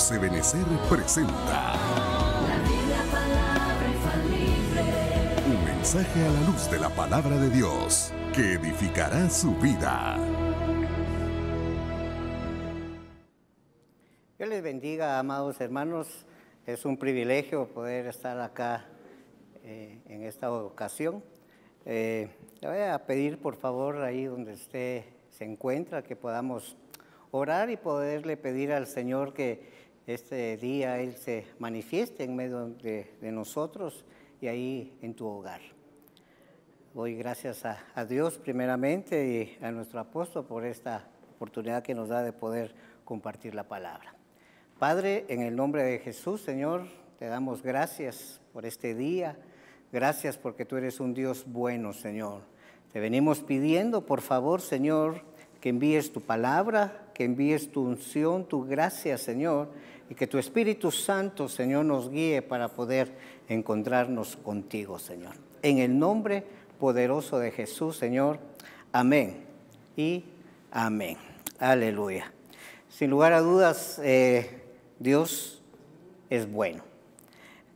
José Benecer presenta. Un mensaje a la luz de la palabra de Dios que edificará su vida. Dios les bendiga, amados hermanos. Es un privilegio poder estar acá eh, en esta ocasión. Eh, le voy a pedir, por favor, ahí donde usted se encuentra, que podamos orar y poderle pedir al Señor que este día Él se manifieste en medio de, nosotros y ahí en tu hogar. Doy gracias a, a, Dios primeramente y a nuestro apóstol por esta oportunidad que nos da de poder compartir la palabra. Padre, en el nombre de Jesús, Señor, te damos gracias por este día. Gracias porque tú eres un Dios bueno, Señor. Te venimos pidiendo, por favor, Señor, que envíes tu palabra, que envíes tu unción, tu gracia, Señor, y que tu Espíritu Santo, Señor, nos guíe para poder encontrarnos contigo, Señor. En el nombre poderoso de Jesús, Señor. Amén y amén. Aleluya. Sin lugar a dudas, eh, Dios es bueno.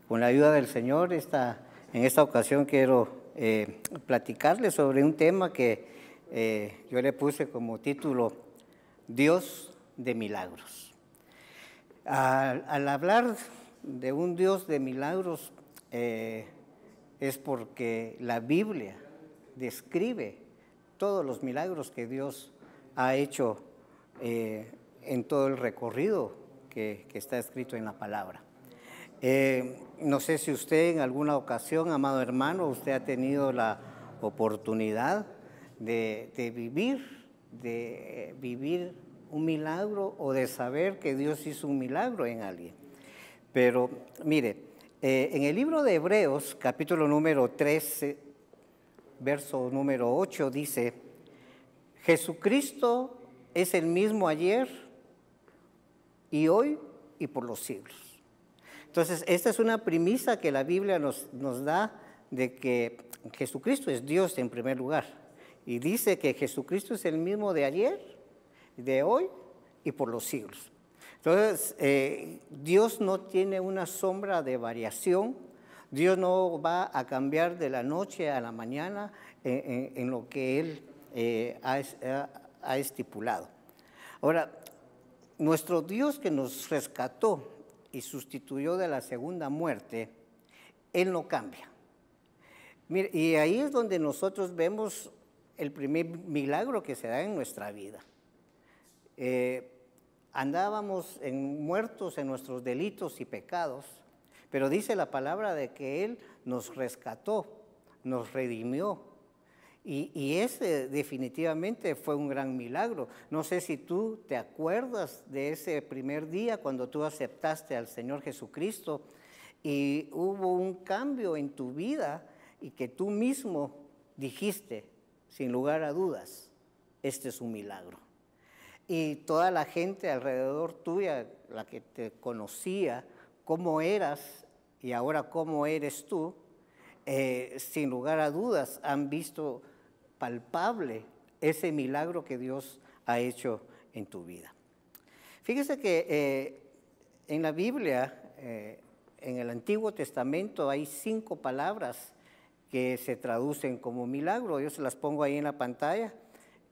Con la ayuda del Señor, esta, en esta ocasión quiero eh, platicarle sobre un tema que eh, yo le puse como título Dios de milagros. Al, hablar de un Dios de milagros eh, es porque la Biblia describe todos los milagros que Dios ha hecho eh, en todo el recorrido que, está escrito en la palabra. Eh, no sé si usted en alguna ocasión, amado hermano, usted ha tenido la oportunidad de vivir, de vivir un milagro o de saber que Dios hizo un milagro en alguien. Pero mire, eh, en el libro de Hebreos, capítulo número 13, verso número 8, dice, Jesucristo es el mismo ayer y hoy y por los siglos. Entonces, esta es una premisa que la Biblia nos, nos da de que Jesucristo es Dios en primer lugar. Y dice que Jesucristo es el mismo de ayer, de hoy y por los siglos. Entonces, eh, Dios no tiene una sombra de variación, Dios no va a cambiar de la noche a la mañana eh, eh, en, lo que Él ha, estipulado. Ahora, nuestro Dios que nos rescató y sustituyó de la segunda muerte, Él no cambia. y ahí es donde nosotros vemos el primer milagro que se da en nuestra vida. Eh, andábamos en, muertos en nuestros delitos y pecados, pero dice la palabra de que Él nos rescató, nos redimió. y ese definitivamente fue un gran milagro. No sé si tú te acuerdas de ese primer día cuando tú aceptaste al Señor Jesucristo y hubo un cambio en tu vida y que tú mismo dijiste, sin lugar a dudas, este es un milagro y toda la gente alrededor tuya, la que te conocía, cómo eras y ahora cómo eres tú, eh, sin lugar a dudas han visto palpable ese milagro que Dios ha hecho en tu vida. Fíjese que eh, en la Biblia, eh, en el Antiguo Testamento, hay cinco palabras que se traducen como milagro. Yo se las pongo ahí en la pantalla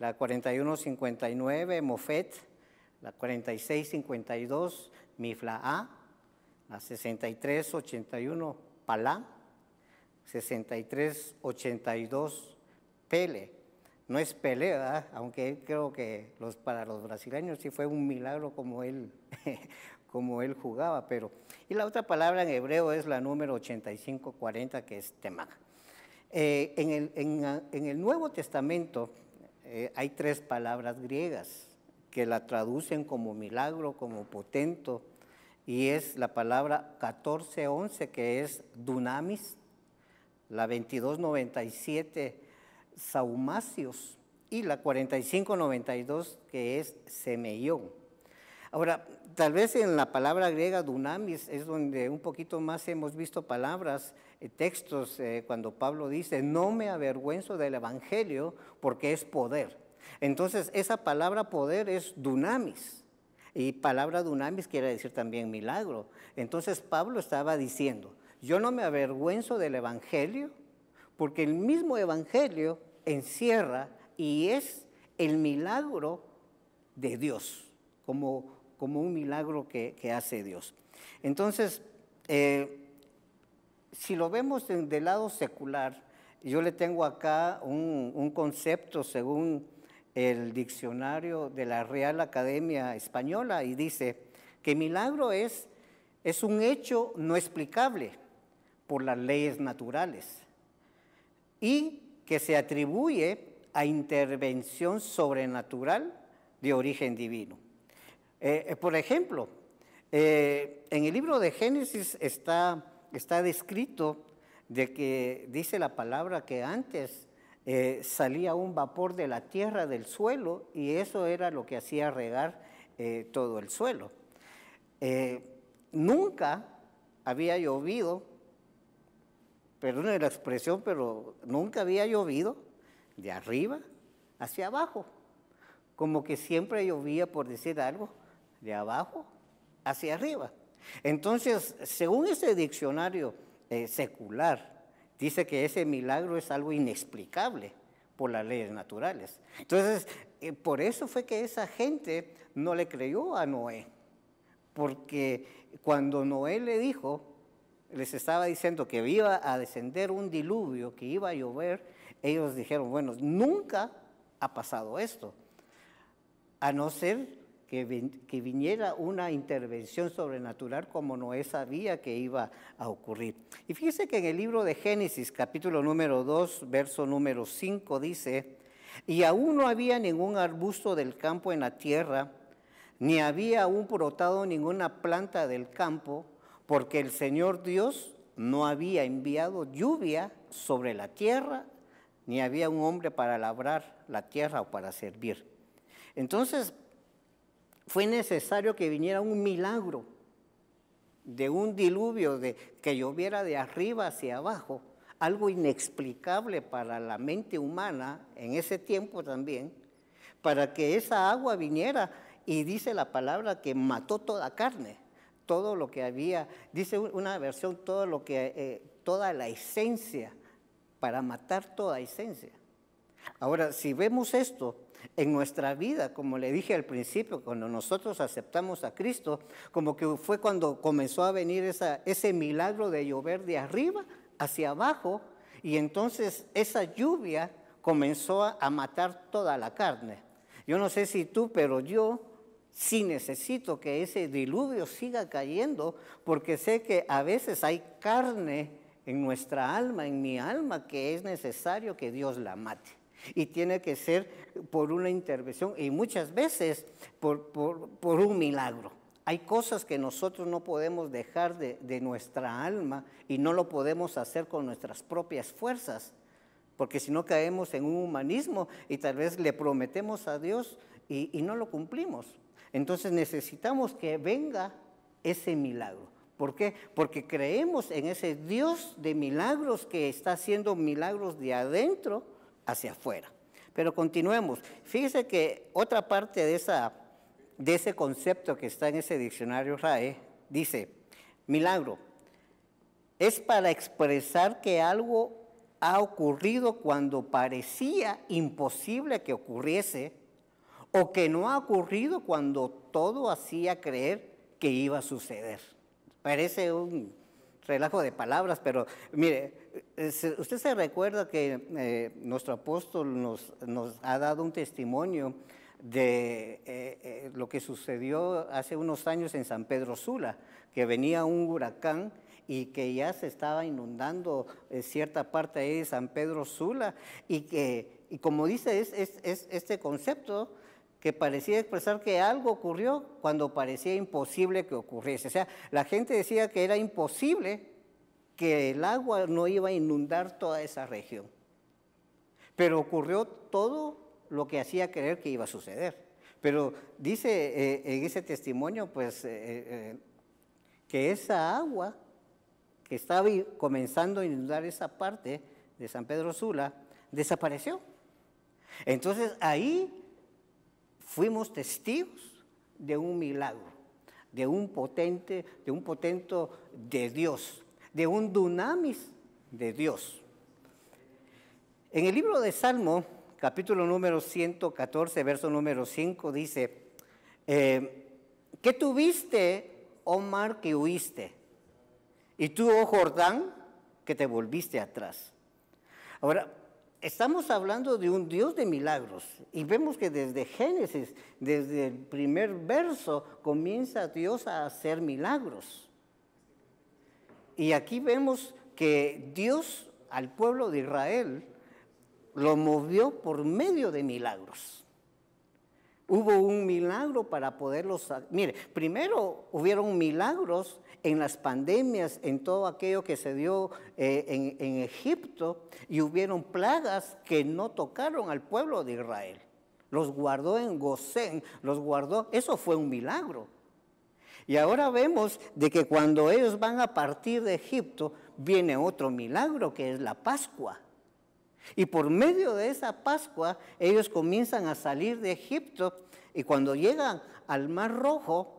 la 4159 Mofet, la 4652 Mifla la 6381 Palá, 6382 Pele. No es Pele, ¿verdad? aunque creo que los, para los brasileños sí fue un milagro como él, como él jugaba. Pero. Y la otra palabra en hebreo es la número 8540, que es Temag. Eh, en el Nuevo Testamento, eh, hay tres palabras griegas que la traducen como milagro, como potento, y es la palabra 1411 que es dunamis, la 2297 saumacios y la 4592 que es semellón. Ahora, tal vez en la palabra griega dunamis es donde un poquito más hemos visto palabras eh, textos eh, cuando Pablo dice, no me avergüenzo del Evangelio porque es poder. Entonces, esa palabra poder es dunamis. Y palabra dunamis quiere decir también milagro. Entonces, Pablo estaba diciendo, yo no me avergüenzo del Evangelio porque el mismo Evangelio encierra y es el milagro de Dios, como, como un milagro que, hace Dios. Entonces, eh, si lo vemos del lado secular, yo le tengo acá un, concepto según el diccionario de la Real Academia Española y dice que milagro es, es un hecho no explicable por las leyes naturales y que se atribuye a intervención sobrenatural de origen divino. Eh, eh, por ejemplo, eh, en el libro de Génesis está está descrito de que dice la palabra que antes eh, salía un vapor de la tierra del suelo y eso era lo que hacía regar eh, todo el suelo. Eh, nunca había llovido, perdone la expresión, pero nunca había llovido de arriba hacia abajo, como que siempre llovía, por decir algo, de abajo hacia arriba. Entonces, según ese diccionario eh, secular, dice que ese milagro es algo inexplicable por las leyes naturales. Entonces, eh, por eso fue que esa gente no le creyó a Noé, porque cuando Noé le dijo, les estaba diciendo que iba a descender un diluvio, que iba a llover, ellos dijeron, bueno, nunca ha pasado esto, a no ser que, viniera una intervención sobrenatural como Noé sabía que iba a ocurrir. Y fíjese que en el libro de Génesis, capítulo número 2, verso número 5, dice, y aún no había ningún arbusto del campo en la tierra, ni había aún brotado ninguna planta del campo, porque el Señor Dios no había enviado lluvia sobre la tierra, ni había un hombre para labrar la tierra o para servir. Entonces, fue necesario que viniera un milagro de un diluvio, de que lloviera de arriba hacia abajo, algo inexplicable para la mente humana en ese tiempo también, para que esa agua viniera y dice la palabra que mató toda carne, todo lo que había, dice una versión, lo que, eh, toda la esencia, para matar toda esencia. Ahora, si vemos esto, en nuestra vida, como le dije al principio, cuando nosotros aceptamos a Cristo, como que fue cuando comenzó a venir esa, ese milagro de llover de arriba hacia abajo, y entonces esa lluvia comenzó a matar toda la carne. Yo no sé si tú, pero yo sí necesito que ese diluvio siga cayendo, porque sé que a veces hay carne en nuestra alma, en mi alma, que es necesario que Dios la mate y tiene que ser por una intervención y muchas veces por, un milagro. Hay cosas que nosotros no podemos dejar de, nuestra alma y no lo podemos hacer con nuestras propias fuerzas, porque si no caemos en un humanismo y tal vez le prometemos a Dios y, y no lo cumplimos. Entonces necesitamos que venga ese milagro. ¿Por qué? Porque creemos en ese Dios de milagros que está haciendo milagros de adentro hacia afuera. Pero continuemos. Fíjese que otra parte de, esa, de ese concepto que está en ese diccionario RAE dice, milagro, es para expresar que algo ha ocurrido cuando parecía imposible que ocurriese o que no ha ocurrido cuando todo hacía creer que iba a suceder. Parece un relajo de palabras, pero mire, eh, usted se recuerda que eh, nuestro apóstol nos, ha dado un testimonio de eh, lo que sucedió hace unos años en San Pedro Sula, que venía un huracán y que ya se estaba inundando cierta parte de San Pedro Sula y que, y como dice es, este concepto, que parecía expresar que algo ocurrió cuando parecía imposible que ocurriese. O sea, la gente decía que era imposible que el agua no iba a inundar toda esa región. Pero ocurrió todo lo que hacía creer que iba a suceder. Pero dice eh, en ese testimonio, pues, eh, eh, que esa agua que estaba comenzando a inundar esa parte de San Pedro Sula, desapareció. Entonces ahí fuimos testigos de un milagro, de un potente, de un potente de Dios, de un dunamis de Dios. En el libro de Salmo, capítulo número 114, verso número 5, dice, eh, ¿qué tuviste, Omar, oh mar, que huiste? Y tú, oh Jordán, que te volviste atrás. Ahora, estamos hablando de un Dios de milagros y vemos que desde Génesis, desde el primer verso, comienza Dios a hacer milagros. Y aquí vemos que Dios al pueblo de Israel lo movió por medio de milagros. Hubo un milagro para poderlos... Mire, primero hubieron milagros en las pandemias, en todo aquello que se dio eh, en, en Egipto, y hubieron plagas que no tocaron al pueblo de Israel. Los guardó en Gosén, los guardó, eso fue un milagro. Y ahora vemos de que cuando ellos van a partir de Egipto, viene otro milagro que es la Pascua. Y por medio de esa Pascua, ellos comienzan a salir de Egipto y cuando llegan al Mar Rojo,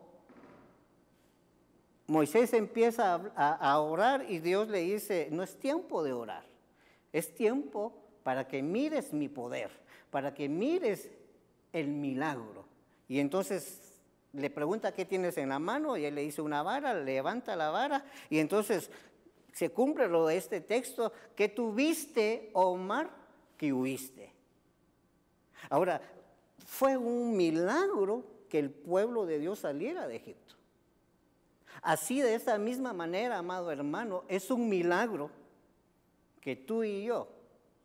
Moisés empieza a, orar y Dios le dice, no es tiempo de orar, es tiempo para que mires mi poder, para que mires el milagro. Y entonces le pregunta qué tienes en la mano y él le dice una vara, levanta la vara y entonces se cumple lo de este texto, que tuviste, Omar, que huiste. Ahora, fue un milagro que el pueblo de Dios saliera de Egipto. Así de esta misma manera, amado hermano, es un milagro que tú y yo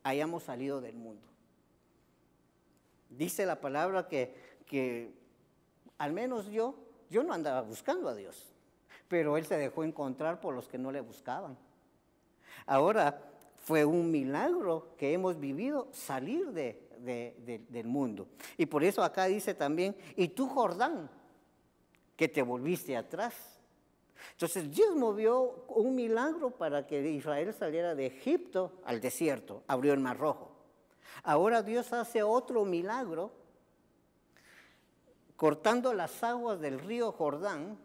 hayamos salido del mundo. Dice la palabra que, que al menos yo, yo no andaba buscando a Dios, pero Él se dejó encontrar por los que no le buscaban. Ahora, fue un milagro que hemos vivido salir del mundo. Y por eso acá dice también, y tú Jordán, que te volviste atrás. Entonces Dios movió un milagro para que Israel saliera de Egipto al desierto, abrió el mar rojo. Ahora Dios hace otro milagro cortando las aguas del río Jordán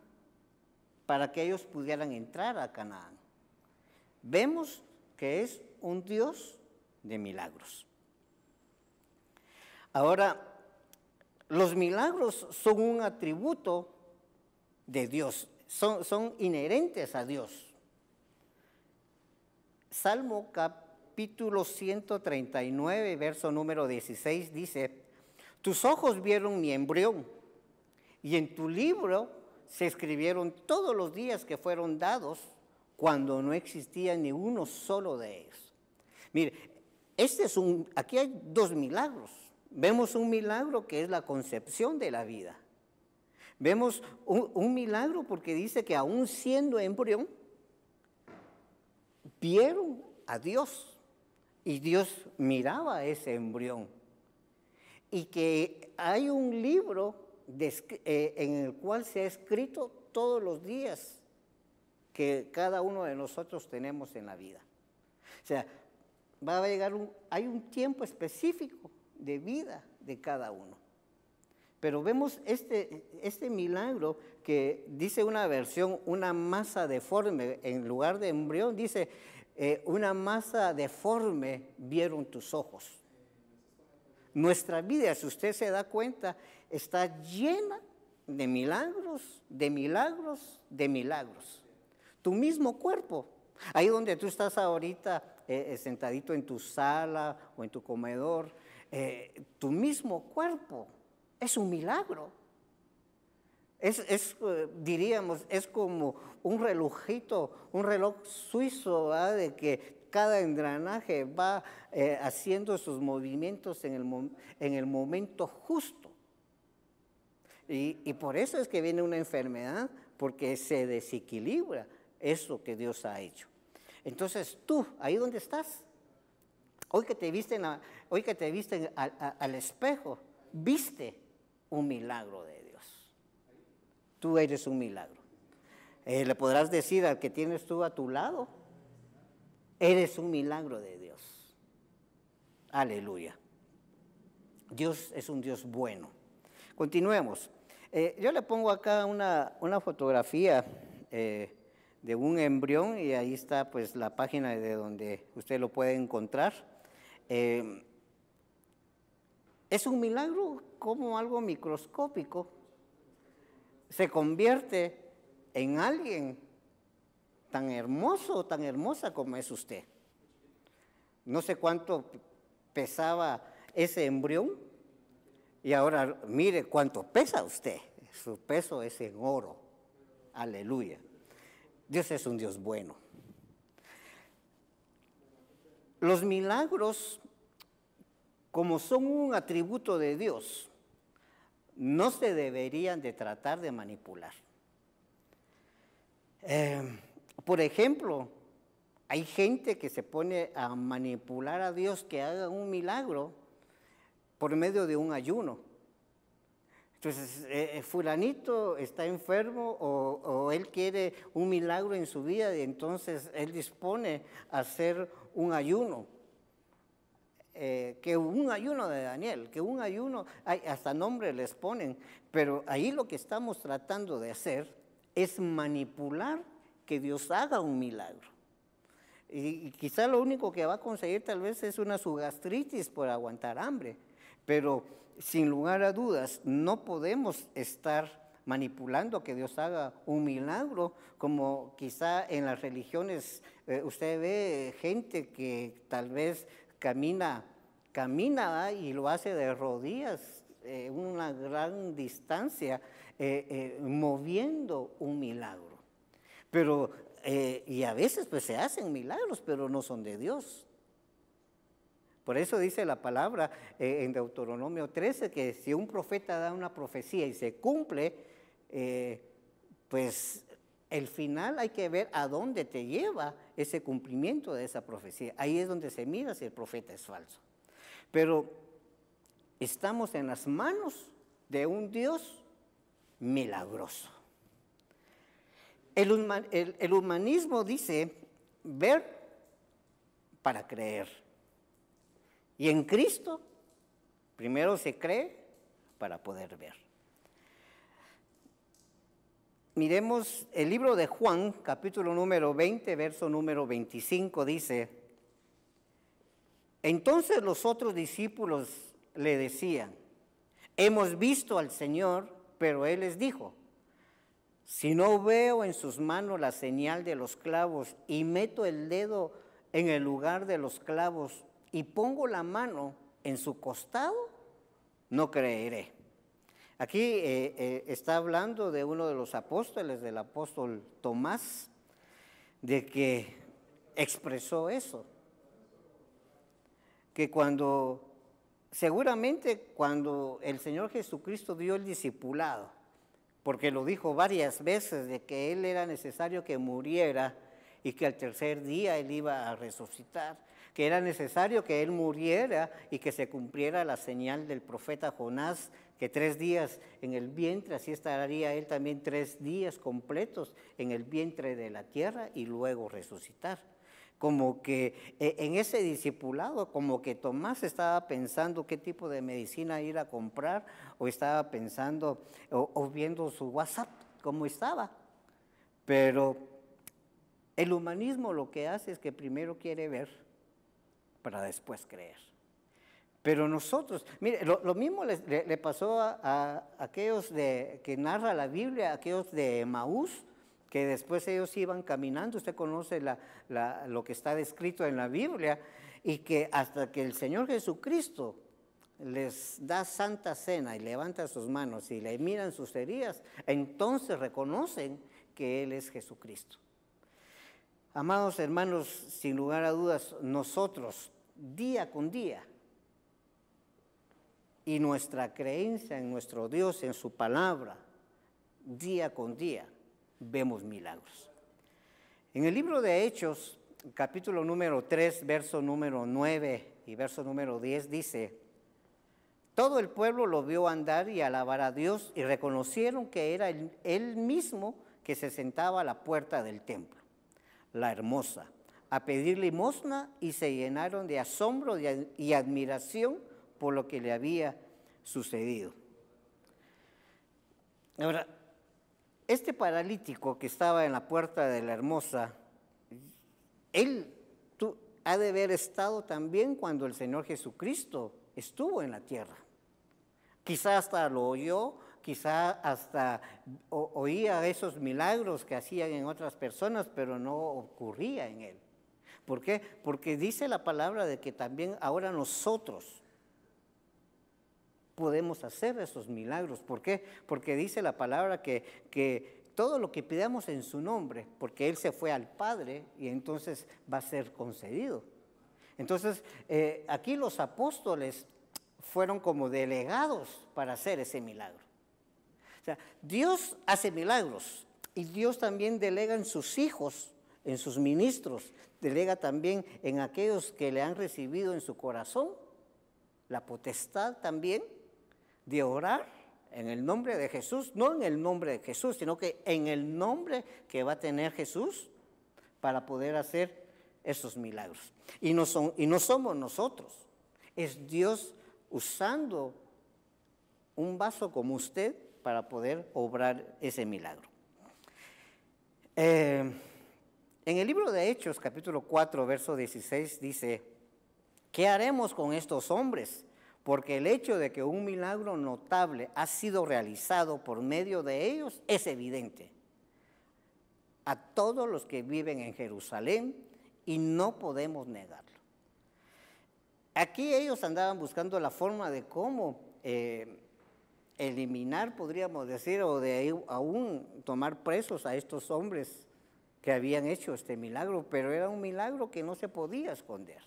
para que ellos pudieran entrar a Canaán. Vemos que es un Dios de milagros. Ahora, los milagros son un atributo de Dios, son, inherentes a Dios. Salmo capítulo 139, verso número 16 dice, tus ojos vieron mi embrión y en tu libro se escribieron todos los días que fueron dados cuando no existía ni uno solo de ellos. Mire, este es un, aquí hay dos milagros. Vemos un milagro que es la concepción de la vida. Vemos un, milagro porque dice que aún siendo embrión, vieron a Dios y Dios miraba a ese embrión. Y que hay un libro eh, en el cual se ha escrito todos los días que cada uno de nosotros tenemos en la vida. O sea, va a llegar un, hay un tiempo específico de vida de cada uno. Pero vemos este, este milagro que dice una versión, una masa deforme, en lugar de embrión, dice, eh, una masa deforme vieron tus ojos. Nuestra vida, si usted se da cuenta, está llena de milagros, de milagros, de milagros. Tu mismo cuerpo, ahí donde tú estás ahorita eh, eh, sentadito en tu sala o en tu comedor, eh, tu mismo cuerpo es un milagro. Es, diríamos, es como un relojito, un reloj suizo, ¿verdad? de que cada engranaje va eh, haciendo sus movimientos en el, en el momento justo. Y, por eso es que viene una enfermedad, porque se desequilibra eso que Dios ha hecho. Entonces tú, ahí donde estás, hoy que te viste, hoy que te viste al espejo, viste un milagro de Dios. Tú eres un milagro. Eh, le podrás decir al que tienes tú a tu lado, Eres un milagro de Dios. Aleluya. Dios es un Dios bueno. Continuemos. Eh, yo le pongo acá una, una fotografía eh, de un embrión y ahí está pues la página de donde usted lo puede encontrar. Eh, es un milagro como algo microscópico. Se convierte en alguien tan hermoso o tan hermosa como es usted. No sé cuánto pesaba ese embrión y ahora mire cuánto pesa usted. Su peso es en oro. Aleluya. Dios es un Dios bueno. Los milagros, como son un atributo de Dios, no se deberían de tratar de manipular. Eh, por ejemplo, hay gente que se pone a manipular a Dios que haga un milagro por medio de un ayuno. Entonces, eh, eh, fulanito está enfermo o, él quiere un milagro en su vida y entonces él dispone a hacer un ayuno. Eh, que un ayuno de Daniel, que un ayuno, hasta nombre les ponen, pero ahí lo que estamos tratando de hacer es manipular que Dios haga un milagro. Y, quizá lo único que va a conseguir tal vez es una sugastritis por aguantar hambre, pero sin lugar a dudas no podemos estar manipulando que Dios haga un milagro, como quizá en las religiones eh, usted ve gente que tal vez camina, camina y lo hace de rodillas eh, una gran distancia, eh, moviendo un milagro. Pero, eh, y a veces pues se hacen milagros, pero no son de Dios. Por eso dice la palabra eh, en Deuteronomio 13 que si un profeta da una profecía y se cumple, eh, pues el final hay que ver a dónde te lleva ese cumplimiento de esa profecía. Ahí es donde se mira si el profeta es falso. Pero estamos en las manos de un Dios milagroso. El, humanismo dice ver para creer. Y en Cristo primero se cree para poder ver. Miremos el libro de Juan, capítulo número 20, verso número 25, dice, entonces los otros discípulos le decían, hemos visto al Señor, pero Él les dijo, si no veo en sus manos la señal de los clavos y meto el dedo en el lugar de los clavos y pongo la mano en su costado, no creeré. Aquí eh, eh, está hablando de uno de los apóstoles, del apóstol Tomás, de que expresó eso. Que cuando, seguramente cuando el Señor Jesucristo dio el discipulado, porque lo dijo varias veces de que él era necesario que muriera y que al tercer día él iba a resucitar, que era necesario que él muriera y que se cumpliera la señal del profeta Jonás, que tres días en el vientre, así estaría él también tres días completos en el vientre de la tierra y luego resucitar como que e, en ese discipulado, como que Tomás estaba pensando qué tipo de medicina ir a comprar, o estaba pensando, o, viendo su WhatsApp, cómo estaba. Pero el humanismo lo que hace es que primero quiere ver para después creer. Pero nosotros, mire, lo, mismo le, pasó a, aquellos de, que narra la Biblia, aquellos de Maús, que después ellos iban caminando, usted conoce lo que está descrito en la Biblia, y que hasta que el Señor Jesucristo les da santa cena y levanta sus manos y le miran sus heridas, entonces reconocen que Él es Jesucristo. Amados hermanos, sin lugar a dudas, nosotros día con día y nuestra creencia en nuestro Dios, en su palabra, día con día, vemos milagros. En el libro de Hechos, capítulo número 3, verso número 9 y verso número 10 dice, todo el pueblo lo vio andar y alabar a Dios y reconocieron que era él mismo que se sentaba a la puerta del templo, la hermosa, a pedir limosna y se llenaron de asombro y admiración por lo que le había sucedido. Ahora, este paralítico que estaba en la puerta de la hermosa, él tú, ha de haber estado también cuando el Señor Jesucristo estuvo en la tierra. Quizá hasta lo oyó, quizá hasta oía esos milagros que hacían en otras personas, pero no ocurría en él. ¿Por qué? Porque dice la palabra de que también ahora nosotros, podemos hacer esos milagros. ¿Por qué? Porque dice la palabra que, que todo lo que pidamos en su nombre, porque Él se fue al Padre y entonces va a ser concedido. Entonces, eh, aquí los apóstoles fueron como delegados para hacer ese milagro. O sea, Dios hace milagros y Dios también delega en sus hijos, en sus ministros, delega también en aquellos que le han recibido en su corazón la potestad también de orar en el nombre de Jesús, no en el nombre de Jesús, sino que en el nombre que va a tener Jesús para poder hacer esos milagros. Y no, son, y no somos nosotros, es Dios usando un vaso como usted para poder obrar ese milagro. Eh, en el libro de Hechos, capítulo 4, verso 16, dice, ¿qué haremos con estos hombres? porque el hecho de que un milagro notable ha sido realizado por medio de ellos es evidente a todos los que viven en Jerusalén y no podemos negarlo. Aquí ellos andaban buscando la forma de cómo eh, eliminar, podríamos decir, o de aún tomar presos a estos hombres que habían hecho este milagro, pero era un milagro que no se podía esconder.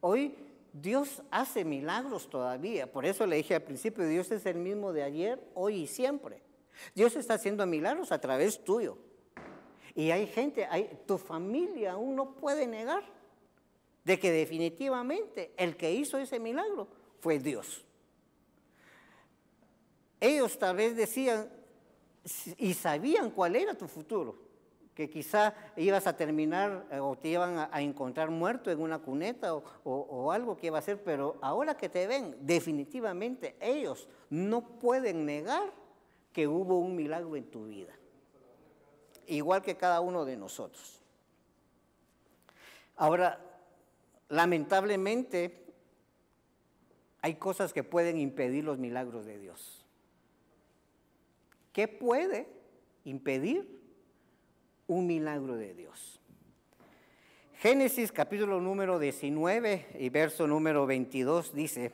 Hoy Dios hace milagros todavía. Por eso le dije al principio, Dios es el mismo de ayer, hoy y siempre. Dios está haciendo milagros a través tuyo. Y hay gente, hay, tu familia aún no puede negar de que definitivamente el que hizo ese milagro fue Dios. Ellos tal vez decían y sabían cuál era tu futuro que quizá ibas a terminar eh, o te iban a, encontrar muerto en una cuneta o, algo que iba a ser, pero ahora que te ven, definitivamente ellos no pueden negar que hubo un milagro en tu vida, igual que cada uno de nosotros. Ahora, lamentablemente, hay cosas que pueden impedir los milagros de Dios. ¿Qué puede impedir un milagro de Dios. Génesis capítulo número 19 y verso número 22 dice,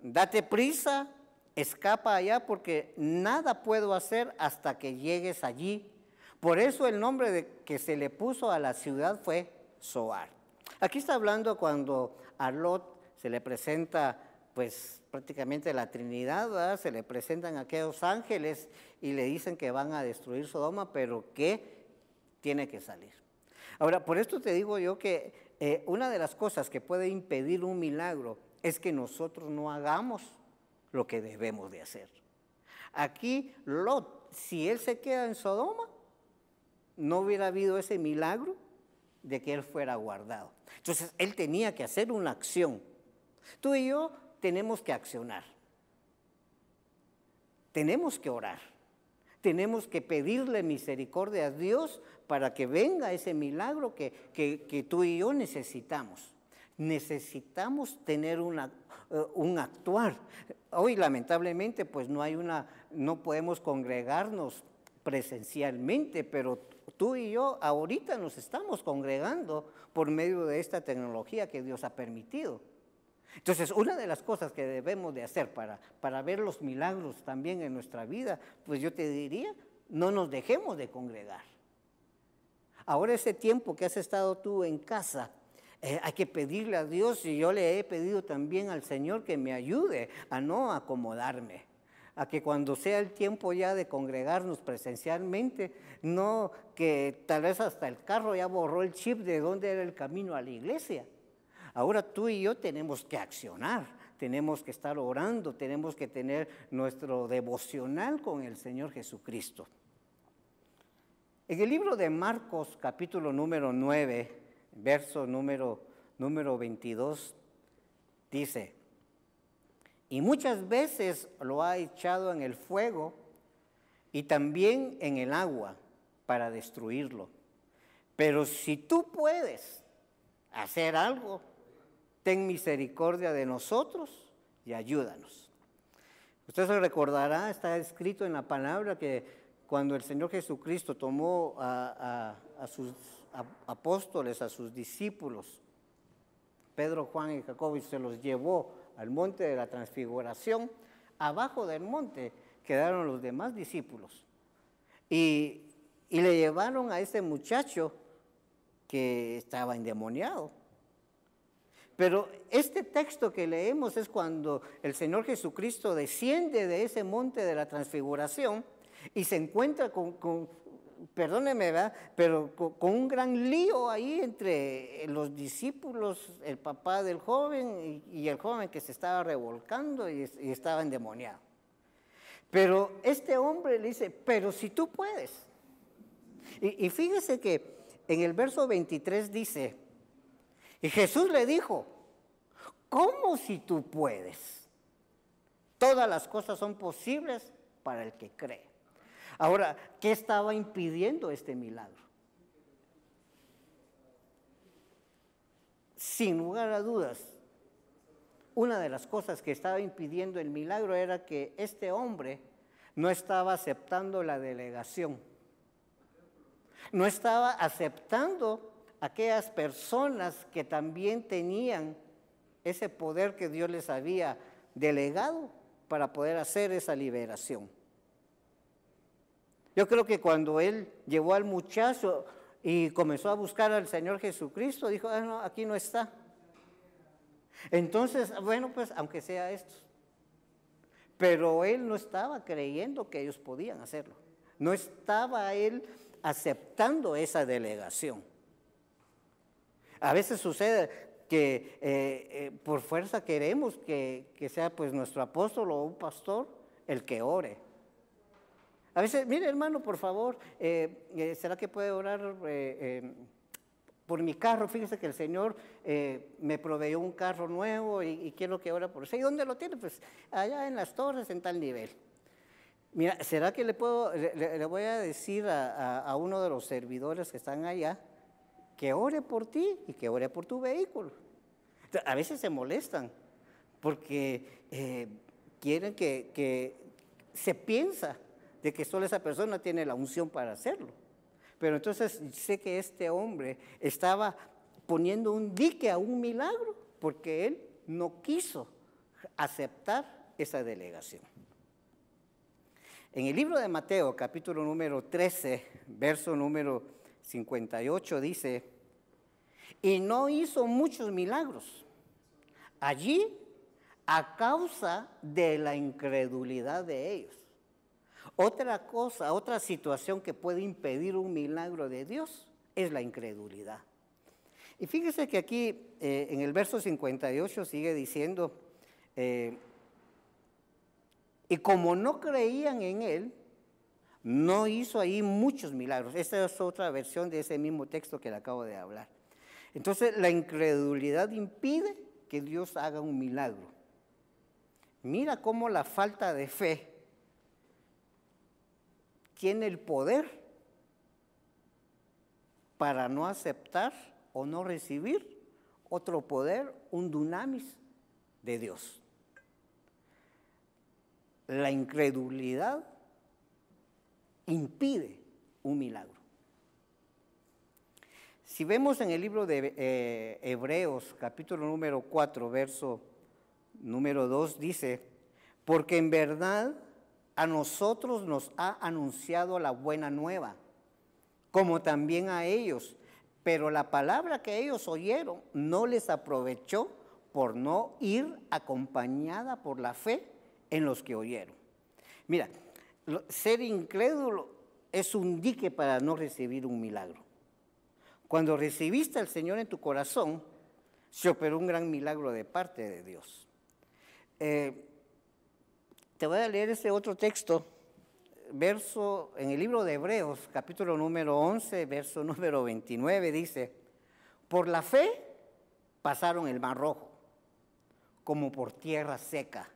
date prisa, escapa allá porque nada puedo hacer hasta que llegues allí. Por eso el nombre que se le puso a la ciudad fue Soar. Aquí está hablando cuando a Lot se le presenta pues prácticamente la Trinidad, se le presentan a aquellos ángeles y le dicen que van a destruir Sodoma, pero que tiene que salir. Ahora, por esto te digo yo que eh, una de las cosas que puede impedir un milagro es que nosotros no hagamos lo que debemos de hacer. Aquí Lot, si él se queda en Sodoma, no hubiera habido ese milagro de que él fuera guardado. Entonces, él tenía que hacer una acción. Tú y yo tenemos que accionar. Tenemos que orar. Tenemos que pedirle misericordia a Dios para que venga ese milagro que, tú y yo necesitamos. Necesitamos tener eh, un actuar. Hoy lamentablemente pues no hay una, no podemos congregarnos presencialmente, pero tú y yo ahorita nos estamos congregando por medio de esta tecnología que Dios ha permitido. Entonces, una de las cosas que debemos de hacer para, para ver los milagros también en nuestra vida, pues yo te diría, no nos dejemos de congregar. Ahora ese tiempo que has estado tú en casa, eh, hay que pedirle a Dios y yo le he pedido también al Señor que me ayude a no acomodarme a que cuando sea el tiempo ya de congregarnos presencialmente, no que tal vez hasta el carro ya borró el chip de dónde era el camino a la iglesia. Ahora tú y yo tenemos que accionar, tenemos que estar orando, tenemos que tener nuestro devocional con el Señor Jesucristo. En el libro de Marcos, capítulo número 9, verso número, número 22, dice, y muchas veces lo ha echado en el fuego y también en el agua para destruirlo. Pero si tú puedes hacer algo, ten misericordia de nosotros y ayúdanos. Usted se recordará, está escrito en la palabra que cuando el Señor Jesucristo tomó a, sus apóstoles, a sus discípulos, Pedro, Juan y Jacobo, y se los llevó al monte de la transfiguración, abajo del monte quedaron los demás discípulos. y le llevaron a ese muchacho que estaba endemoniado. Pero este texto que leemos es cuando el Señor Jesucristo desciende de ese monte de la transfiguración y se encuentra con, con perdóneme, ¿verdad? pero con, un gran lío ahí entre eh, los discípulos, el papá del joven y, el joven que se estaba revolcando y, estaba endemoniado. Pero este hombre le dice, pero si tú puedes. Y, y fíjese que en el verso 23 dice, y Jesús le dijo, ¿cómo si tú puedes? Todas las cosas son posibles para el que cree. Ahora, ¿qué estaba impidiendo este milagro? Sin lugar a dudas, una de las cosas que estaba impidiendo el milagro era que este hombre no estaba aceptando la delegación, no estaba aceptando aquellas personas que también tenían ese poder que Dios les había delegado para poder hacer esa liberación. Yo creo que cuando él llevó al muchacho y comenzó a buscar al Señor Jesucristo, dijo, ah, no, aquí no está. Entonces, bueno, pues aunque sea esto. Pero él no estaba creyendo que ellos podían hacerlo. No estaba él aceptando esa delegación. A veces sucede que eh, eh, por fuerza queremos que, sea pues nuestro apóstol o un pastor el que ore. A veces, mire hermano, por favor, eh, ¿será que puede orar em, por mi carro? Fíjese que el Señor me proveyó un carro nuevo y, quiero que ora por eso. ¿Y dónde lo tiene? Pues allá en las torres, en tal nivel. Mira, ¿será que le puedo, le, voy a decir a uno de los servidores que están allá? que ore por ti y que ore por tu vehículo. A veces se molestan porque eh, quieren que, se piensa de que solo esa persona tiene la unción para hacerlo. Pero entonces sé que este hombre estaba poniendo un dique a un milagro porque él no quiso aceptar esa delegación. En el libro de Mateo, capítulo número 13, verso número 58 dice, y no hizo muchos milagros allí a causa de la incredulidad de ellos. Otra cosa, otra situación que puede impedir un milagro de Dios es la incredulidad. Y fíjese que aquí eh, en el verso 58 sigue diciendo, eh, y como no creían en Él, no hizo ahí muchos milagros. Esta es otra versión de ese mismo texto que le acabo de hablar. Entonces, la incredulidad impide que Dios haga un milagro. Mira cómo la falta de fe tiene el poder para no aceptar o no recibir otro poder, un dunamis de Dios. La incredulidad impide un milagro. Si vemos en el libro de eh, Hebreos, capítulo número 4, verso número 2, dice, porque en verdad a nosotros nos ha anunciado la buena nueva, como también a ellos, pero la palabra que ellos oyeron no les aprovechó por no ir acompañada por la fe en los que oyeron. Mira, ser incrédulo es un dique para no recibir un milagro. Cuando recibiste al Señor en tu corazón, se operó un gran milagro de parte de Dios. Eh, te voy a leer ese otro texto, verso en el libro de Hebreos, capítulo número 11, verso número 29, dice, por la fe pasaron el mar rojo, como por tierra seca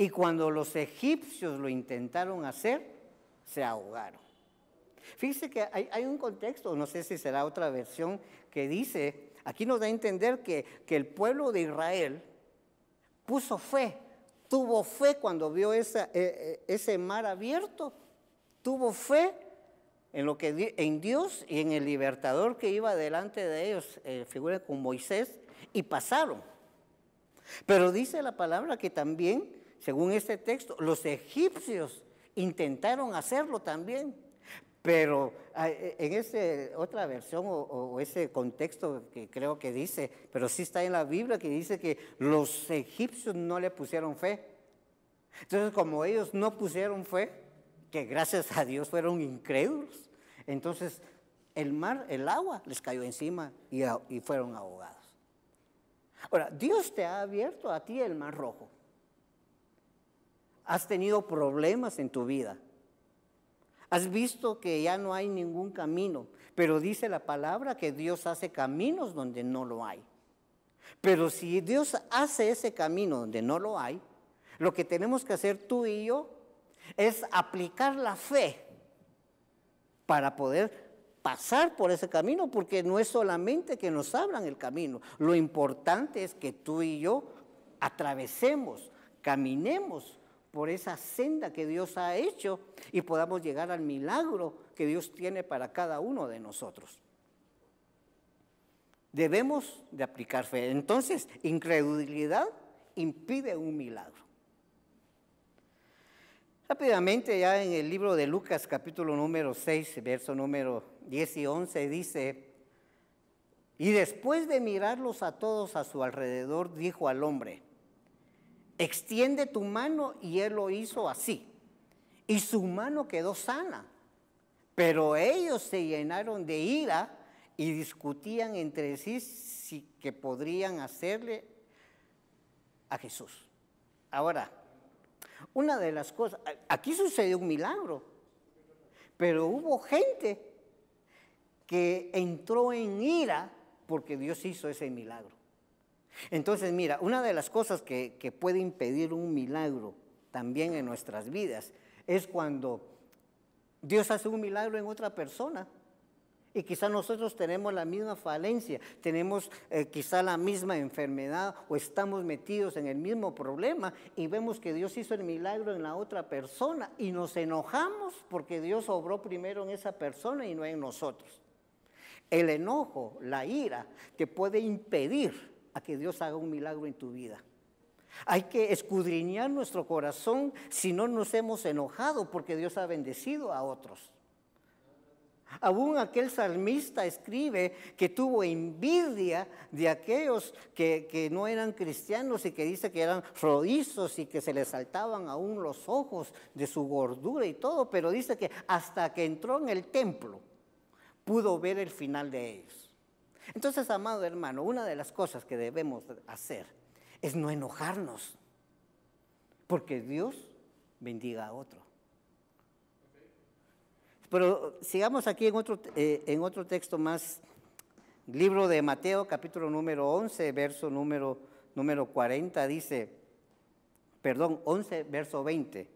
y cuando los egipcios lo intentaron hacer, se ahogaron. Fíjese que hay, un contexto, no sé si será otra versión, que dice, aquí nos da a entender que, el pueblo de Israel puso fe, tuvo fe cuando vio e, e, ese mar abierto, tuvo fe en, lo que, en Dios y en el libertador que iba delante de ellos, eh, figura con Moisés, y pasaron. Pero dice la palabra que también según este texto, los egipcios intentaron hacerlo también. Pero ah, eh, en esa este, otra versión o, ese contexto que creo que dice, pero sí está en la Biblia que dice que los egipcios no le pusieron fe. Entonces, como ellos no pusieron fe, que gracias a Dios fueron incrédulos, entonces el mar, el agua les cayó encima y fueron ahogados. Ahora, Dios te ha abierto a ti el mar rojo. Has tenido problemas en tu vida. Has visto que ya no hay ningún camino, pero dice la palabra que Dios hace caminos donde no lo hay. Pero si Dios hace ese camino donde no lo hay, lo que tenemos que hacer tú y yo es aplicar la fe para poder pasar por ese camino, porque no es solamente que nos abran el camino, lo importante es que tú y yo atravesemos, caminemos por esa senda que Dios ha hecho y podamos llegar al milagro que Dios tiene para cada uno de nosotros. Debemos de aplicar fe. Entonces, incredulidad impide un milagro. Rápidamente, ya en el libro de Lucas capítulo número 6, verso número 10 y 11, dice, y después de mirarlos a todos a su alrededor, dijo al hombre, extiende tu mano y él lo hizo así. Y su mano quedó sana. Pero ellos se llenaron de ira y discutían entre sí si que podrían hacerle a Jesús. Ahora, una de las cosas, aquí sucedió un milagro, pero hubo gente que entró en ira porque Dios hizo ese milagro. Entonces, mira, una de las cosas que, puede impedir un milagro también en nuestras vidas es cuando Dios hace un milagro en otra persona. Y quizá nosotros tenemos la misma falencia, tenemos eh, quizá la misma enfermedad o estamos metidos en el mismo problema y vemos que Dios hizo el milagro en la otra persona y nos enojamos porque Dios obró primero en esa persona y no en nosotros. El enojo, la ira, te puede impedir a que Dios haga un milagro en tu vida. Hay que escudriñar nuestro corazón si no nos hemos enojado porque Dios ha bendecido a otros. Aún aquel salmista escribe que tuvo envidia de aquellos que, no eran cristianos y que dice que eran rodizos y que se les saltaban aún los ojos de su gordura y todo, pero dice que hasta que entró en el templo pudo ver el final de ellos. Entonces, amado hermano, una de las cosas que debemos hacer es no enojarnos, porque Dios bendiga a otro. Pero sigamos aquí en otro, eh, texto más, libro de Mateo, capítulo número 11, verso número, número 40, dice, perdón, 11, verso 20.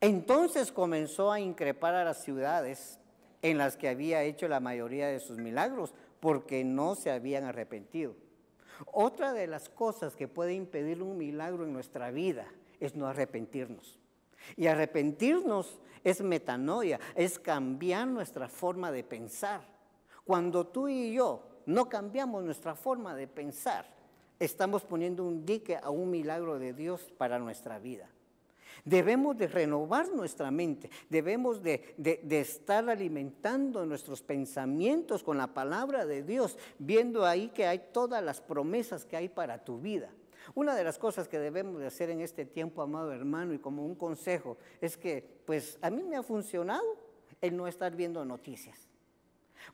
Entonces comenzó a increpar a las ciudades en las que había hecho la mayoría de sus milagros, porque no se habían arrepentido. Otra de las cosas que puede impedir un milagro en nuestra vida es no arrepentirnos. Y arrepentirnos es metanoia, es cambiar nuestra forma de pensar. Cuando tú y yo no cambiamos nuestra forma de pensar, estamos poniendo un dique a un milagro de Dios para nuestra vida. Debemos de renovar nuestra mente, debemos de, de, estar alimentando nuestros pensamientos con la palabra de Dios, viendo ahí que hay todas las promesas que hay para tu vida. Una de las cosas que debemos de hacer en este tiempo, amado hermano, y como un consejo, es que pues a mí me ha funcionado el no estar viendo noticias.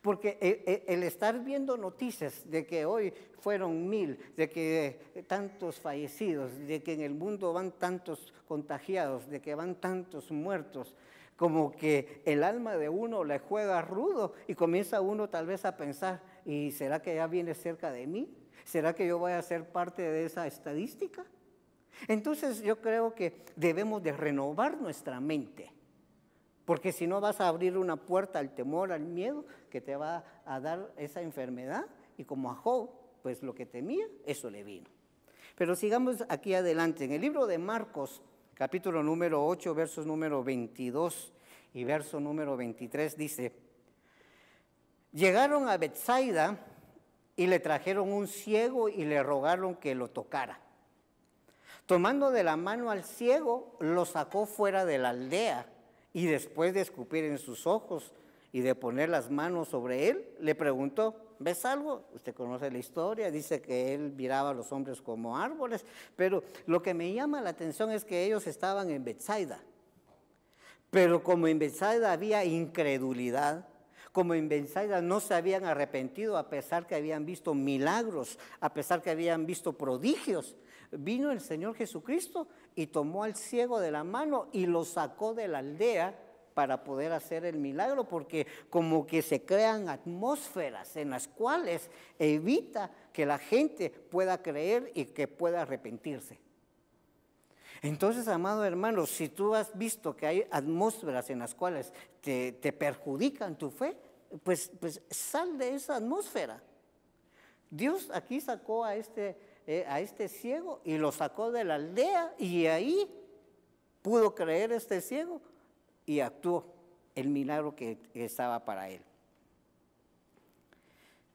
Porque eh, eh, el estar viendo noticias de que hoy fueron mil, de que tantos fallecidos, de que en el mundo van tantos contagiados, de que van tantos muertos, como que el alma de uno le juega rudo y comienza uno tal vez a pensar, ¿y será que ya viene cerca de mí? ¿Será que yo voy a ser parte de esa estadística? Entonces yo creo que debemos de renovar nuestra mente, porque si no vas a abrir una puerta al temor, al miedo, te va a dar esa enfermedad. Y como a Job, pues lo que temía, eso le vino. Pero sigamos aquí adelante. En el libro de Marcos, capítulo número 8, versos número 22 y verso número 23, dice, llegaron a Bethsaida y le trajeron un ciego y le rogaron que lo tocara. Tomando de la mano al ciego, lo sacó fuera de la aldea y después de escupir en sus ojos, y de poner las manos sobre él, le preguntó, ¿ves algo? Usted conoce la historia, dice que él miraba a los hombres como árboles, pero lo que me llama la atención es que ellos estaban en Bethsaida. Pero como en Bethsaida había incredulidad, como en Bethsaida no se habían arrepentido a pesar que habían visto milagros, a pesar que habían visto prodigios, vino el Señor Jesucristo y tomó al ciego de la mano y lo sacó de la aldea para poder hacer el milagro, porque como que se crean atmósferas en las cuales evita que la gente pueda creer y que pueda arrepentirse. Entonces, amado hermano, si tú has visto que hay atmósferas en las cuales te, perjudican tu fe, pues, pues sal de esa atmósfera. Dios aquí sacó a este, eh, a este ciego y lo sacó de la aldea y ahí pudo creer este ciego y actuó el milagro que estaba para él.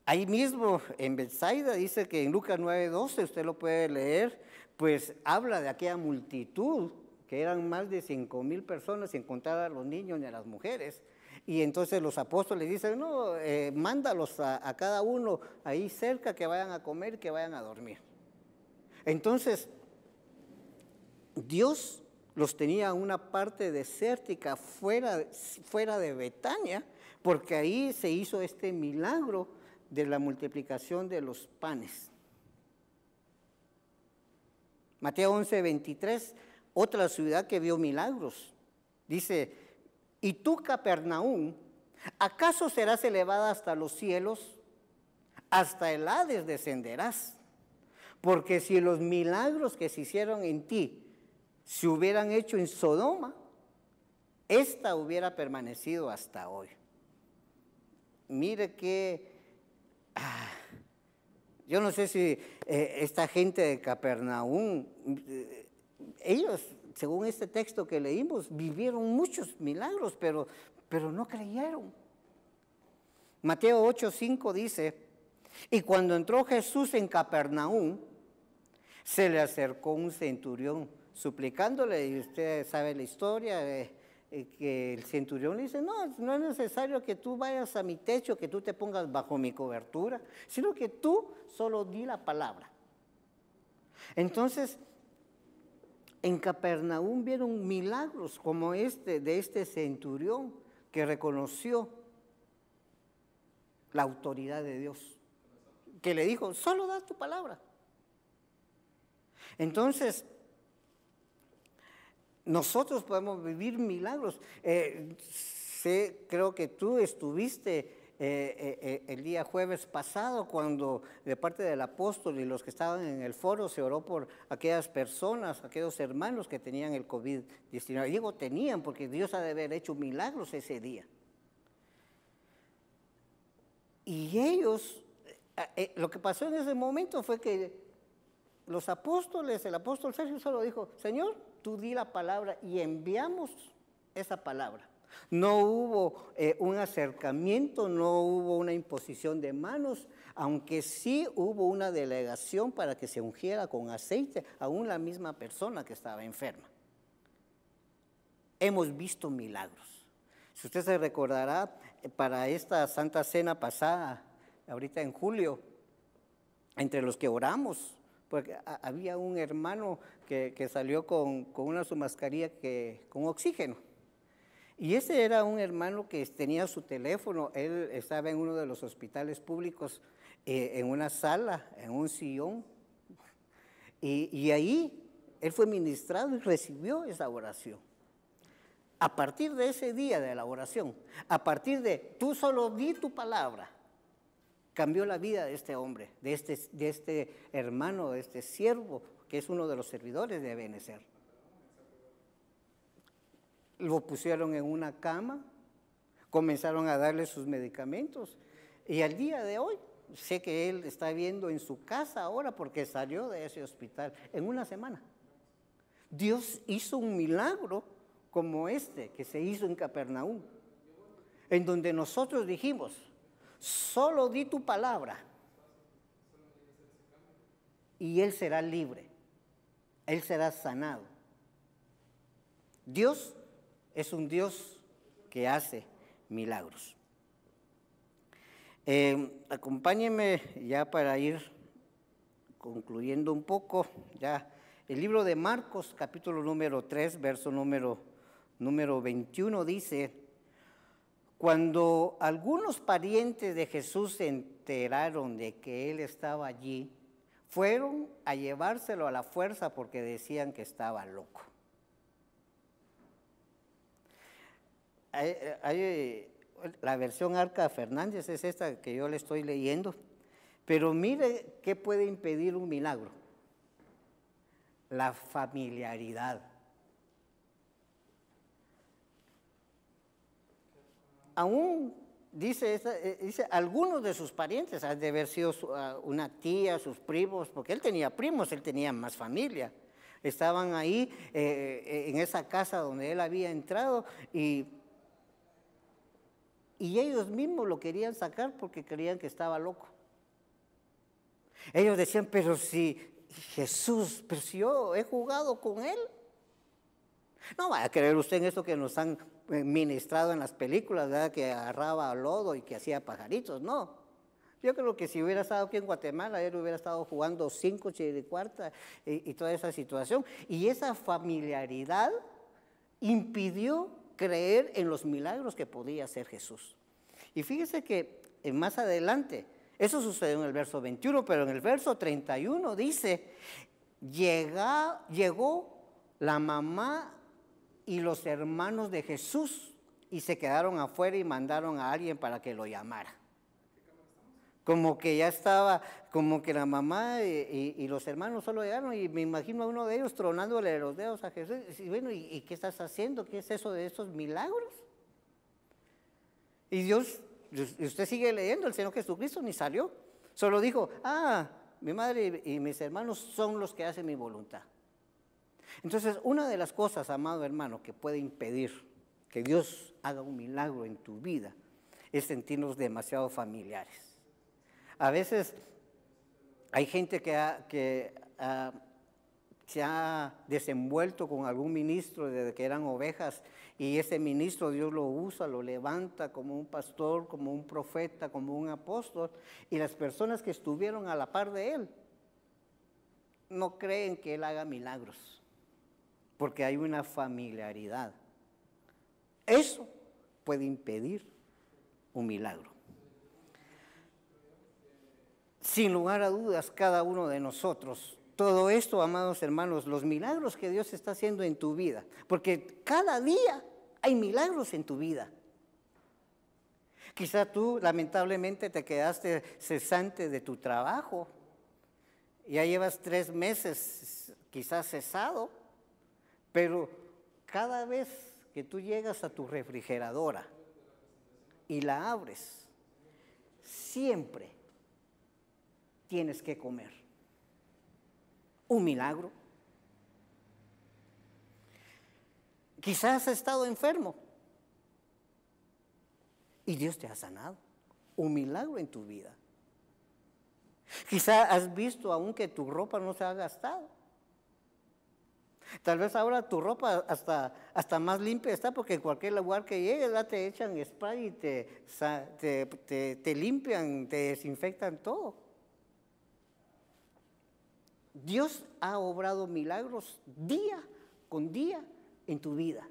Ahí mismo en Bethsaida dice que en Lucas 9:12, usted lo puede leer, pues habla de aquella multitud que eran más de cinco mil personas, sin contar a los niños ni a las mujeres. Y entonces los apóstoles dicen, no, eh, mándalos a, a cada uno ahí cerca que vayan a comer, que vayan a dormir. Entonces, Dios los tenía una parte desértica fuera, fuera de Betania, porque ahí se hizo este milagro de la multiplicación de los panes. Mateo 11, 23, otra ciudad que vio milagros. Dice, ¿y tú, Capernaum, acaso serás elevada hasta los cielos? Hasta el Hades descenderás. Porque si los milagros que se hicieron en ti si hubieran hecho en Sodoma, esta hubiera permanecido hasta hoy. Mire que... Ah, yo no sé si eh, esta gente de Capernaum, eh, ellos, según este texto que leímos, vivieron muchos milagros, pero, pero no creyeron. Mateo 8:5 dice, y cuando entró Jesús en Capernaum, se le acercó un centurión suplicándole, y usted sabe la historia, eh, eh, que el centurión le dice, no, no es necesario que tú vayas a mi techo, que tú te pongas bajo mi cobertura, sino que tú solo di la palabra. Entonces, en Capernaum vieron milagros como este de este centurión que reconoció la autoridad de Dios, que le dijo, solo da tu palabra. Entonces, nosotros podemos vivir milagros. Eh, creo que tú estuviste eh, eh, el día jueves pasado cuando de parte del apóstol y los que estaban en el foro se oró por aquellas personas, aquellos hermanos que tenían el COVID-19. Digo, tenían porque Dios ha de haber hecho milagros ese día. Y ellos, lo que pasó en ese momento fue que los apóstoles, el apóstol Sergio solo dijo, Señor, tú di la palabra y enviamos esa palabra. No hubo eh, un acercamiento, no hubo una imposición de manos, aunque sí hubo una delegación para que se ungiera con aceite, aún la misma persona que estaba enferma. Hemos visto milagros. Si usted se recordará, eh, para esta Santa Cena pasada, ahorita en julio, entre los que oramos, porque había un hermano que, salió con, una su mascarilla que, con oxígeno. Y ese era un hermano que tenía su teléfono, él estaba en uno de los hospitales públicos, eh, en una sala, en un sillón. Y, y ahí él fue ministrado y recibió esa oración. A partir de ese día de la oración, a partir de tú solo di tu palabra, cambió la vida de este hombre, de este, de este hermano, de este siervo, que es uno de los servidores de Ebenezer. Lo pusieron en una cama, comenzaron a darle sus medicamentos y al día de hoy sé que él está viendo en su casa ahora porque salió de ese hospital en una semana. Dios hizo un milagro como este que se hizo en Capernaum, en donde nosotros dijimos, Solo di tu palabra y él será libre. Él será sanado. Dios es un Dios que hace milagros. Eh, acompáñeme acompáñenme ya para ir concluyendo un poco. Ya el libro de Marcos, capítulo número 3, verso número, número 21, dice, cuando algunos parientes de Jesús se enteraron de que él estaba allí, fueron a llevárselo a la fuerza porque decían que estaba loco. la versión Arca Fernández es esta que yo le estoy leyendo, pero mire qué puede impedir un milagro. La familiaridad. aún dice, eh, dice algunos de sus parientes, ha de haber sido ah, una tía, sus primos, porque él tenía primos, él tenía más familia. Estaban ahí eh, eh, en esa casa donde él había entrado y, y ellos mismos lo querían sacar porque creían que estaba loco. Ellos decían, pero si Jesús, pero si yo he jugado con él. No vaya a creer usted en esto que nos han ministrado en las películas, ¿verdad? Que agarraba lodo y que hacía pajaritos, no. Yo creo que si hubiera estado aquí en Guatemala, él hubiera estado jugando cinco, cuarta y, y toda esa situación. Y esa familiaridad impidió creer en los milagros que podía hacer Jesús. Y fíjese que eh, más adelante, eso sucedió en el verso 21, pero en el verso 31 dice, llega, llegó la mamá y los hermanos de Jesús y se quedaron afuera y mandaron a alguien para que lo llamara. Como que ya estaba, como que la mamá y, los hermanos solo llegaron y me imagino a uno de ellos tronándole los dedos a Jesús. Y bueno, ¿y, qué estás haciendo? ¿Qué es eso de estos milagros? Y Dios, usted sigue leyendo, el Señor Jesucristo ni salió. Solo dijo, ah, mi madre y mis hermanos son los que hacen mi voluntad. Entonces, una de las cosas, amado hermano, que puede impedir que Dios haga un milagro en tu vida es sentirnos demasiado familiares. A veces hay gente que, ah, se ha desenvuelto con algún ministro desde que eran ovejas y ese ministro Dios lo usa, lo levanta como un pastor, como un profeta, como un apóstol y las personas que estuvieron a la par de él no creen que él haga milagros porque hay una familiaridad. Eso puede impedir un milagro. Sin lugar a dudas, cada uno de nosotros, todo esto, amados hermanos, los milagros que Dios está haciendo en tu vida, porque cada día hay milagros en tu vida. Quizá tú lamentablemente te quedaste cesante de tu trabajo. Ya llevas tres meses quizás cesado pero cada vez que tú llegas a tu refrigeradora y la abres, siempre tienes que comer. Un milagro. Quizás has estado enfermo y Dios te ha sanado. Un milagro en tu vida. Quizás has visto aún que tu ropa no se ha gastado Tal vez ahora tu ropa hasta, hasta más limpia está porque en cualquier lugar que llegues te echan spray y te, te limpian, te desinfectan todo. Dios ha obrado milagros día con día en tu vida.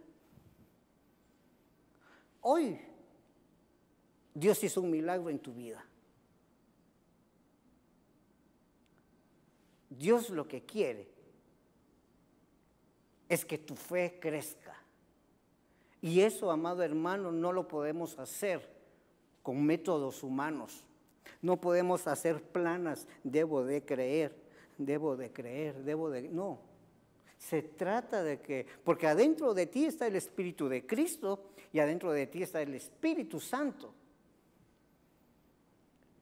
Hoy Dios hizo un milagro en tu vida. Dios lo que quiere es que tu fe crezca. Y eso, amado hermano, no lo podemos hacer con métodos humanos. No podemos hacer planas, debo de creer, debo de creer, debo de... No, se trata de que, porque adentro de ti está el Espíritu de Cristo y adentro de ti está el Espíritu Santo.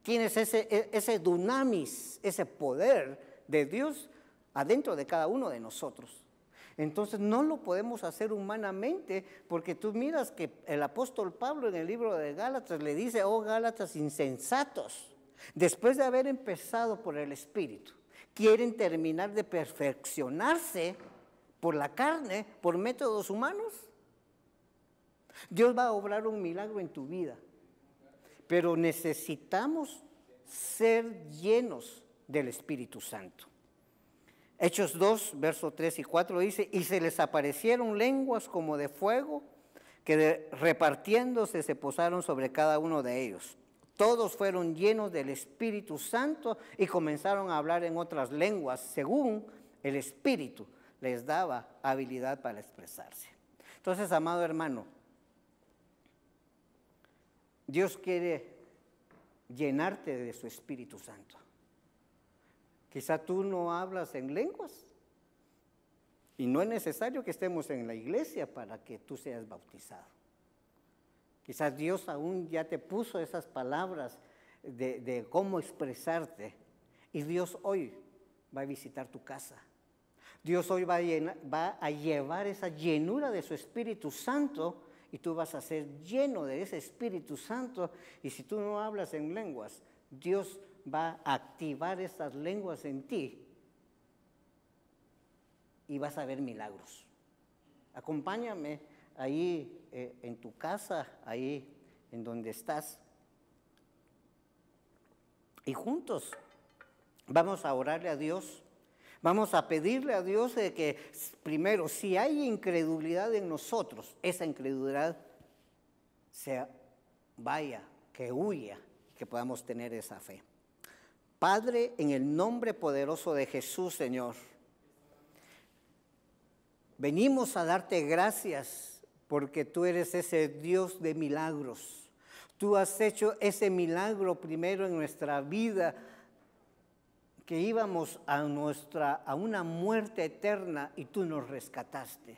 Tienes ese, e, ese dunamis, ese poder de Dios adentro de cada uno de nosotros. Entonces no lo podemos hacer humanamente porque tú miras que el apóstol Pablo en el libro de Gálatas le dice, oh Gálatas insensatos, después de haber empezado por el Espíritu, quieren terminar de perfeccionarse por la carne, por métodos humanos. Dios va a obrar un milagro en tu vida, pero necesitamos ser llenos del Espíritu Santo. Hechos 2, versos 3 y 4 dice, y se les aparecieron lenguas como de fuego que repartiéndose se posaron sobre cada uno de ellos. Todos fueron llenos del Espíritu Santo y comenzaron a hablar en otras lenguas según el Espíritu les daba habilidad para expresarse. Entonces, amado hermano, Dios quiere llenarte de su Espíritu Santo. Quizás tú no hablas en lenguas. Y no es necesario que estemos en la iglesia para que tú seas bautizado. Quizás Dios aún ya te puso esas palabras de, cómo expresarte. Y Dios hoy va a visitar tu casa. Dios hoy va a, va a, llevar esa llenura de su Espíritu Santo y tú vas a ser lleno de ese Espíritu Santo. Y si tú no hablas en lenguas, Dios va a activar esas lenguas en ti y vas a ver milagros. Acompáñame ahí eh, en tu casa, ahí en donde estás. Y juntos vamos a orarle a Dios. Vamos a pedirle a Dios de que primero, si hay incredulidad en nosotros, esa incredulidad se vaya, que huya, que podamos tener esa fe. Padre, en el nombre poderoso de Jesús, Señor, venimos a darte gracias porque tú eres ese Dios de milagros. Tú has hecho ese milagro primero en nuestra vida, que íbamos a, nuestra, a una muerte eterna y tú nos rescataste.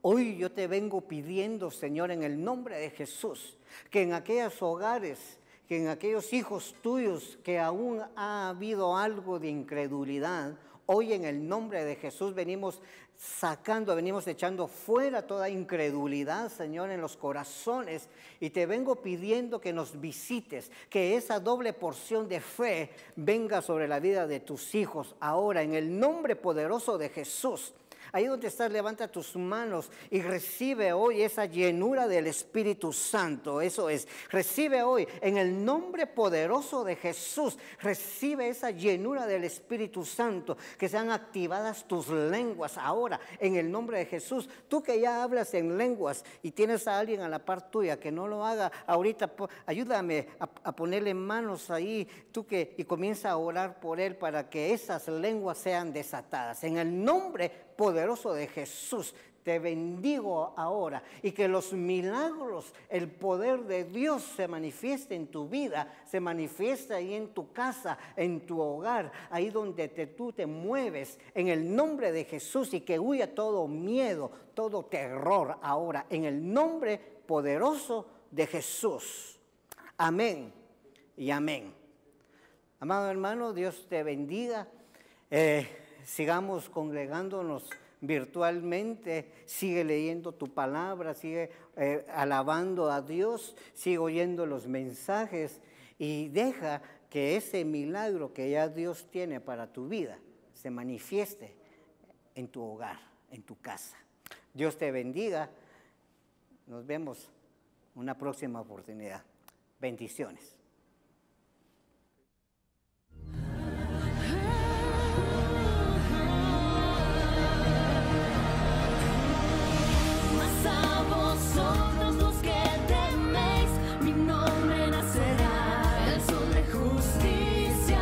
Hoy yo te vengo pidiendo, Señor, en el nombre de Jesús, que en aquellos hogares que en aquellos hijos tuyos que aún ha habido algo de incredulidad, hoy en el nombre de Jesús venimos sacando, venimos echando fuera toda incredulidad, Señor, en los corazones. Y te vengo pidiendo que nos visites, que esa doble porción de fe venga sobre la vida de tus hijos ahora, en el nombre poderoso de Jesús. Ahí donde estás, levanta tus manos y recibe hoy esa llenura del Espíritu Santo. Eso es, recibe hoy en el nombre poderoso de Jesús, recibe esa llenura del Espíritu Santo, que sean activadas tus lenguas ahora en el nombre de Jesús. Tú que ya hablas en lenguas y tienes a alguien a la par tuya que no lo haga ahorita, ayúdame a, ponerle manos ahí, tú que y comienza a orar por él para que esas lenguas sean desatadas en el nombre poderoso de Jesús. Te bendigo ahora y que los milagros, el poder de Dios se manifieste en tu vida, se manifiesta ahí en tu casa, en tu hogar, ahí donde te, tú te mueves, en el nombre de Jesús y que huya todo miedo, todo terror ahora, en el nombre poderoso de Jesús. Amén y amén. Amado hermano, Dios te bendiga. Eh, sigamos congregándonos virtualmente, sigue leyendo tu palabra, sigue eh, alabando a Dios, sigue oyendo los mensajes y deja que ese milagro que ya Dios tiene para tu vida se manifieste en tu hogar, en tu casa. Dios te bendiga. Nos vemos una próxima oportunidad. Bendiciones. justicia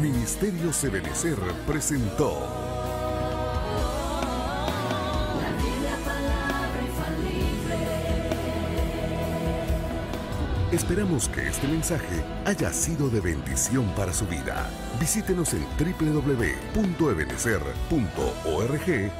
Ministerio Sebenecer presentó La Biblia, palabra infalible. Esperamos que este mensaje haya sido de bendición para su vida. Visítenos en www.ebenecer.org.gt.